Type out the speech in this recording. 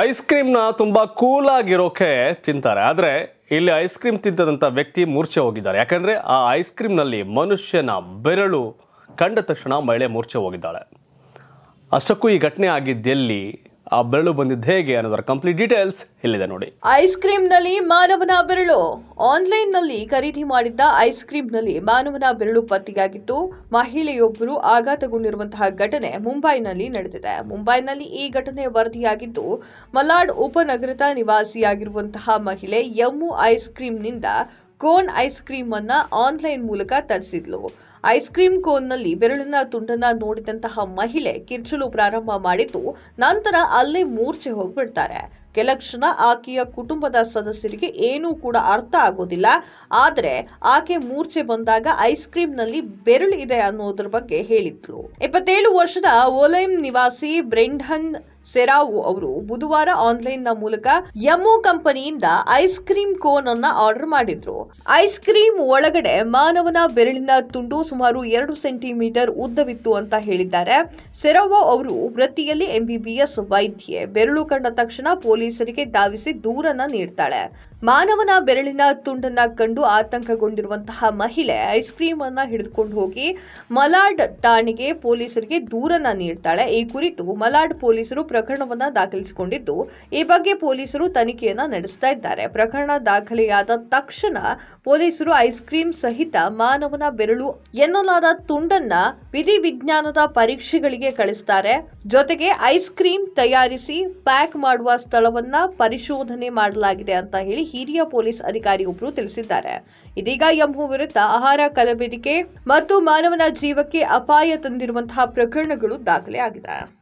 ice ಕ್ರೀಮ್ನ cool ಆಗಿರೋಕೆ ತಿಂತಾರೆ ಆದರೆ ಇಲ್ಲಿ ಐಸ್ ಕ್ರೀಮ್ ತಿಂತದಂತ ವ್ಯಕ್ತಿ ಮೂರ್ಛೆ ಹೋಗಿದ್ದಾರೆ ಯಾಕಂದ್ರೆ ಆ ಐಸ್ ಕ್ರೀಮ್ನಲ್ಲಿ ಮನುಷ್ಯನ ಬೆರಳು ಕಂಡ ತಕ್ಷಣ ಮಹಿಳೆ ಮೂರ್ಛೆ ಹೋಗಿದ್ದಾಳೆ ಅಷ್ಟಕ್ಕೂ ಈ ಘಟನೆ ಆಗಿದ್ದೆಲ್ಲಿ ಆ ಬೆರಳು ಬಂದಿದ್ದು ಹೇಗೆ ಅನ್ನೋದರ ಕಂಪ್ಲೀಟ್ ಡೀಟೇಲ್ಸ್ ಇಲ್ಲಿದೆ ನೋಡಿ ಐಸ್ ಕ್ರೀಮ್ ನಲ್ಲಿ ಮಾನವನ ಬೆರಳು ಆನ್ಲೈನ್ ನಲ್ಲಿ ಖರೀದಿ ಮಾಡಿದ್ದ ಐಸ್ ಕ್ರೀಮ್ ನಲ್ಲಿ ಮಾನವನ ಬೆರಳು ಪತ್ತೆಯಾಗಿತ್ತು ಮಹಿಳೆಯೊಬ್ಬರು ಆಘಾತಗೊಂಡಿರುವಂತಹ ಘಟನೆ ಮುಂಬೈನಲ್ಲಿ ನಡೆದಿದೆ ಮುಂಬೈನಲ್ಲಿ ಈ ಘಟನೆ ವರದಿಯಾಗಿದ್ದು ಮಲಾಡ್ ಉಪನಗರದ ನಿವಾಸಿಯಾಗಿರುವಂತಹ ಮಹಿಳೆ ಯಮ್ಮು ಐಸ್ ನಿಂದ ಕೋನ್ ಐಸ್ ಅನ್ನ ಆನ್ಲೈನ್ ಮೂಲಕ ತರಿಸಿದ್ಲು ಐಸ್ ಕ್ರೀಮ್ ಕೋನ್ನಲ್ಲಿ ಬೆರಳಿನ ತುಂಡನ್ನ ನೋಡಿದಂತಹ ಮಹಿಳೆ ಕಿರ್ಚಲು ಪ್ರಾರಂಭ ಮಾಡಿದ್ದು ನಂತರ ಅಲ್ಲೇ ಮೂರ್ಛೆ ಹೋಗ್ಬಿಡ್ತಾರೆ ಕೆಲ ಕ್ಷಣ ಆಕೆಯ ಕುಟುಂಬದ ಸದಸ್ಯರಿಗೆ ಏನೂ ಕೂಡ ಅರ್ಥ ಆಗೋದಿಲ್ಲ ಆದರೆ ಆಕೆ ಮೂರ್ಛೆ ಬಂದಾಗ ಐಸ್ ಕ್ರೀಮ್ನಲ್ಲಿ ಬೆರಳು ಇದೆ ಅನ್ನೋದ್ರ ಬಗ್ಗೆ ಹೇಳಿದ್ಲು ಇಪ್ಪತ್ತೇಳು ವರ್ಷದ ಒಲೈಮ್ ನಿವಾಸಿ ಬ್ರೆಂಡನ್ ಸೆರಾವು ಅವರು ಬುಧವಾರ ಆನ್ಲೈನ್ ನ ಮೂಲಕ ಯಮ್ಮು ಕಂಪನಿಯಿಂದ ಐಸ್ ಕ್ರೀಮ್ ಕೋನ್ ಅನ್ನ ಆರ್ಡರ್ ಮಾಡಿದ್ರು ಐಸ್ ಕ್ರೀಮ್ ಒಳಗಡೆ ಮಾನವನ ಬೆರಳಿನ ತುಂಡು ಸುಮಾರು ಎರಡು ಸೆಂಟಿಮೀಟರ್ ಉದ್ದವಿತ್ತು ಅಂತ ಹೇಳಿದ್ದಾರೆ ಸೆರಾವೊ ಅವರು ವೃತ್ತಿಯಲ್ಲಿ ಎಂಬಿಬಿಎಸ್ ವೈದ್ಯೆ ಬೆರಳು ಕಂಡ ತಕ್ಷಣ ಪೊಲೀಸರಿಗೆ ಧಾವಿಸಿ ದೂರನ್ನ ನೀಡ್ತಾಳೆ ಮಾನವನ ಬೆರಳಿನ ತುಂಡನ್ನ ಕಂಡು ಆತಂಕಗೊಂಡಿರುವಂತಹ ಮಹಿಳೆ ಐಸ್ ಕ್ರೀಮ್ ಅನ್ನ ಹಿಡಿದುಕೊಂಡು ಹೋಗಿ ಮಲಾಡ್ ಠಾಣೆಗೆ ಪೊಲೀಸರಿಗೆ ದೂರನ್ನ ನೀಡ್ತಾಳೆ ಈ ಕುರಿತು ಮಲಾಡ್ ಪೊಲೀಸರು ಪ್ರಕರಣವನ್ನ ದಾಖಲಿಸಿಕೊಂಡಿದ್ದು ಈ ಬಗ್ಗೆ ಪೊಲೀಸರು ತನಿಖೆಯನ್ನ ನಡೆಸ್ತಾ ಇದ್ದಾರೆ ಪ್ರಕರಣ ದಾಖಲೆಯಾದ ತಕ್ಷಣ ಪೊಲೀಸರು ಐಸ್ ಕ್ರೀಮ್ ಸಹಿತ ಮಾನವನ ಬೆರಳು ಎನ್ನಲಾದ ತುಂಡನ್ನ ವಿಧಿವಿಜ್ಞಾನದ ಪರೀಕ್ಷೆಗಳಿಗೆ ಕಳಿಸ್ತಾರೆ ಜೊತೆಗೆ ಐಸ್ ಕ್ರೀಮ್ ತಯಾರಿಸಿ ಪ್ಯಾಕ್ ಮಾಡುವ ಸ್ಥಳವನ್ನ ಪರಿಶೋಧನೆ ಮಾಡಲಾಗಿದೆ ಅಂತ ಹೇಳಿ ಹಿರಿಯ ಪೊಲೀಸ್ ಅಧಿಕಾರಿಯೊಬ್ಬರು ತಿಳಿಸಿದ್ದಾರೆ ಇದೀಗ ಎಂಬುವ ವಿರುದ್ಧ ಆಹಾರ ಕಲಬೆರಿಕೆ ಮತ್ತು ಮಾನವನ ಜೀವಕ್ಕೆ ಅಪಾಯ ತಂದಿರುವಂತಹ ಪ್ರಕರಣಗಳು ದಾಖಲೆ ಆಗಿದೆ